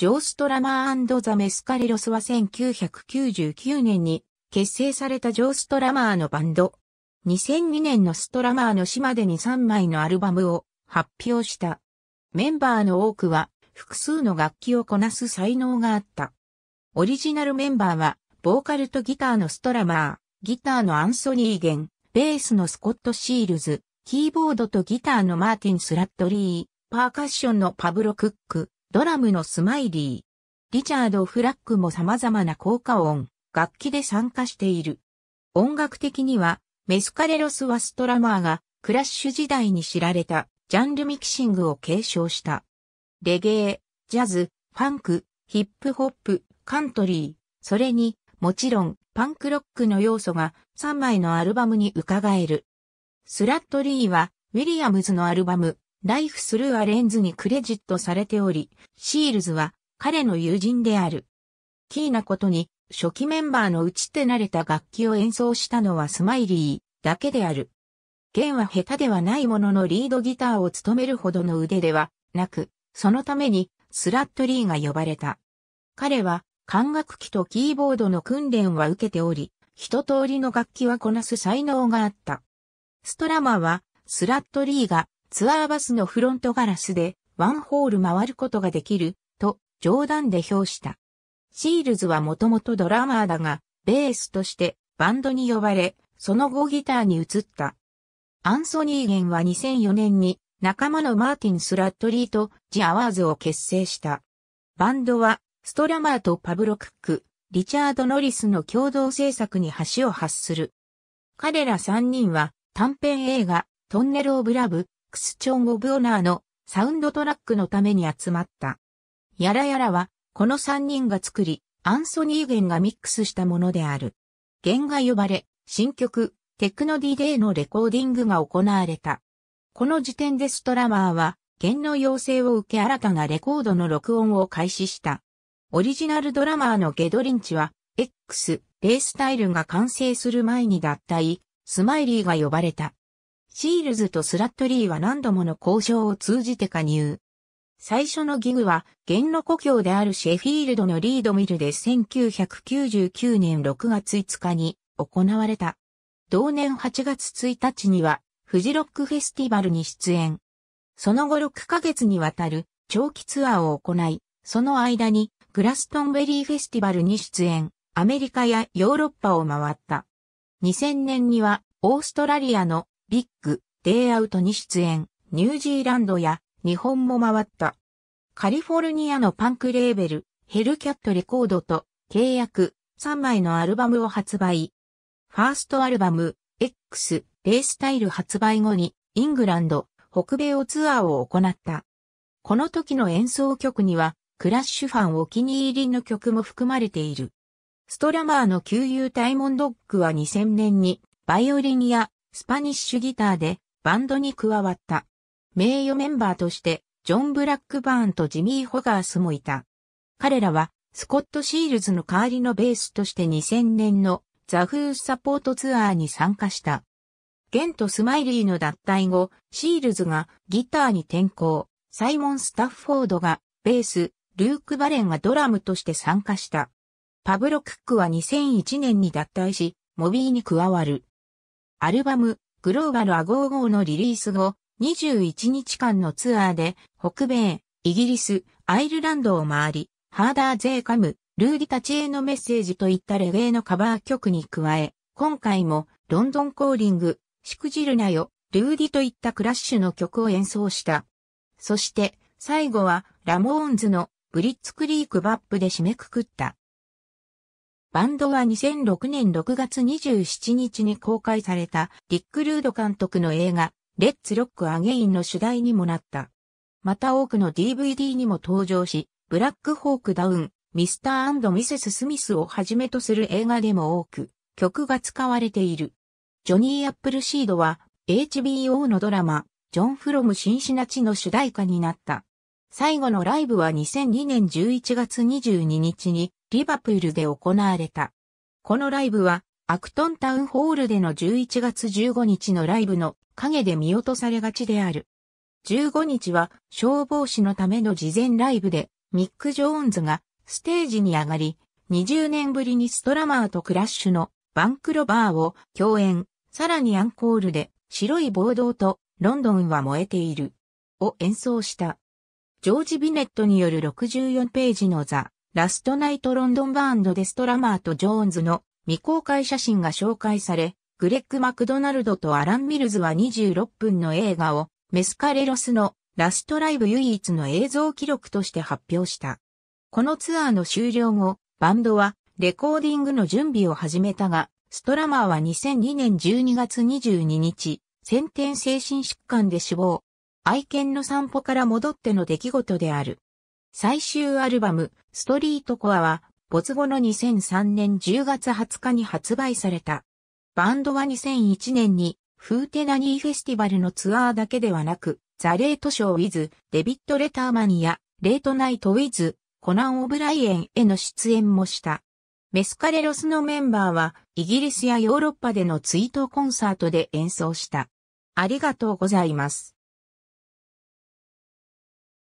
ジョーストラマーザ・メスカレロスは1999年に結成されたジョーストラマーのバンド。2002年のストラマーの死までに3枚のアルバムを発表した。メンバーの多くは複数の楽器をこなす才能があった。オリジナルメンバーは、ボーカルとギターのストラマー、ギターのアンソニー・ゲン、ベースのスコット・シールズ、キーボードとギターのマーティン・スラットリー、パーカッションのパブロ・クック、ドラムのスマイリー、リチャード・フラックも様々な効果音、楽器で参加している。音楽的には、メスカレロス・ワストラマーがクラッシュ時代に知られたジャンルミキシングを継承した。レゲエ、ジャズ、ファンク、ヒップホップ、カントリー、それに、もちろん、パンクロックの要素が3枚のアルバムに伺える。スラットリーは、ウィリアムズのアルバム、ライフスルーアレンズにクレジットされており、シールズは彼の友人である。キーなことに、初期メンバーの打ち手慣れた楽器を演奏したのはスマイリーだけである。弦は下手ではないもののリードギターを務めるほどの腕ではなく、そのためにスラットリーが呼ばれた。彼は管楽器とキーボードの訓練は受けており、一通りの楽器はこなす才能があった。ストラマはスラットリーがツアーバスのフロントガラスでワンホール回ることができると冗談で評した。シールズはもともとドラマーだが、ベースとしてバンドに呼ばれ、その後ギターに移った。アンソニー・ゲンは2004年に仲間のマーティン・スラットリーとジ・アワーズを結成した。バンドはストラマーとパブロ・クック、リチャード・ノリスの共同制作に橋を発する。彼ら3人は短編映画トンネル・オブ・ラブクスチョン・オブ・オナーのサウンドトラックのために集まった。やらやらは、この3人が作り、アンソニー・ゲンがミックスしたものである。ゲンが呼ばれ、新曲、テクノディデイのレコーディングが行われた。この時点でストラマーは、ゲンの要請を受け新たなレコードの録音を開始した。オリジナルドラマーのゲドリンチは、X、レイスタイルが完成する前に脱退、スマイリーが呼ばれた。シールズとスラットリーは何度もの交渉を通じて加入。最初のギグは、元の故郷であるシェフィールドのリードミルで1999年6月5日に行われた。同年8月1日には、フジロックフェスティバルに出演。その後6ヶ月にわたる長期ツアーを行い、その間にグラストンベリーフェスティバルに出演、アメリカやヨーロッパを回った。2000年にはオーストラリアのビッグ、デイアウトに出演、ニュージーランドや日本も回った。カリフォルニアのパンクレーベル、ヘルキャットレコードと契約3枚のアルバムを発売。ファーストアルバム、X、レースタイル発売後にイングランド、北米をツアーを行った。この時の演奏曲には、クラッシュファンお気に入りの曲も含まれている。ストラマーの旧友タイモンドックは2000年に、バイオリンやスパニッシュギターでバンドに加わった。名誉メンバーとして、ジョン・ブラックバーンとジミー・ホガースもいた。彼らは、スコット・シールズの代わりのベースとして2000年のザ・フースサポートツアーに参加した。ゲント・スマイリーの脱退後、シールズがギターに転向、サイモン・スタッフォードがベース、ルーク・バレンがドラムとして参加した。パブロ・クックは2001年に脱退し、モビーに加わる。アルバム、グローバルアゴーゴーのリリース後、21日間のツアーで、北米、イギリス、アイルランドを回り、ハーダーゼーカム、ルーディたちへのメッセージといったレゲエのカバー曲に加え、今回も、ロンドンコーリング、しくじるなよ、ルーディといったクラッシュの曲を演奏した。そして、最後は、ラモーンズの、ブリッツクリークバップで締めくくった。バンドは2006年6月27日に公開されたリック・ルード監督の映画レッツ・ロック・アゲインの主題にもなった。また多くの DVD にも登場し、ブラック・ホーク・ダウン、ミスターミセス・スミスをはじめとする映画でも多く曲が使われている。ジョニー・アップルシードは HBO のドラマジョン・フロム・シンシナチの主題歌になった。最後のライブは2002年11月22日にリバプールで行われた。このライブは、アクトンタウンホールでの11月15日のライブの影で見落とされがちである。15日は消防士のための事前ライブでミック・ジョーンズがステージに上がり、20年ぶりにストラマーとクラッシュのバンクロバーを共演、さらにアンコールで白い暴動とロンドンは燃えているを演奏した。ジョージ・ビネットによる64ページのザ・ラストナイトロンドンバーンドでストラマーとジョーンズの未公開写真が紹介され、グレッグ・マクドナルドとアラン・ミルズは26分の映画をメスカレロスのラストライブ唯一の映像記録として発表した。このツアーの終了後、バンドはレコーディングの準備を始めたが、ストラマーは2002年12月22日、先天精神疾患で死亡。愛犬の散歩から戻っての出来事である。最終アルバム、ストリートコアは、没後の2003年10月20日に発売された。バンドは2001年に、フーテナニーフェスティバルのツアーだけではなく、ザ・レートショー・ウィズ、デビッド・レターマニア、レート・ナイト・ウィズ、コナン・オブライエンへの出演もした。メスカレロスのメンバーは、イギリスやヨーロッパでの追悼コンサートで演奏した。ありがとうございます。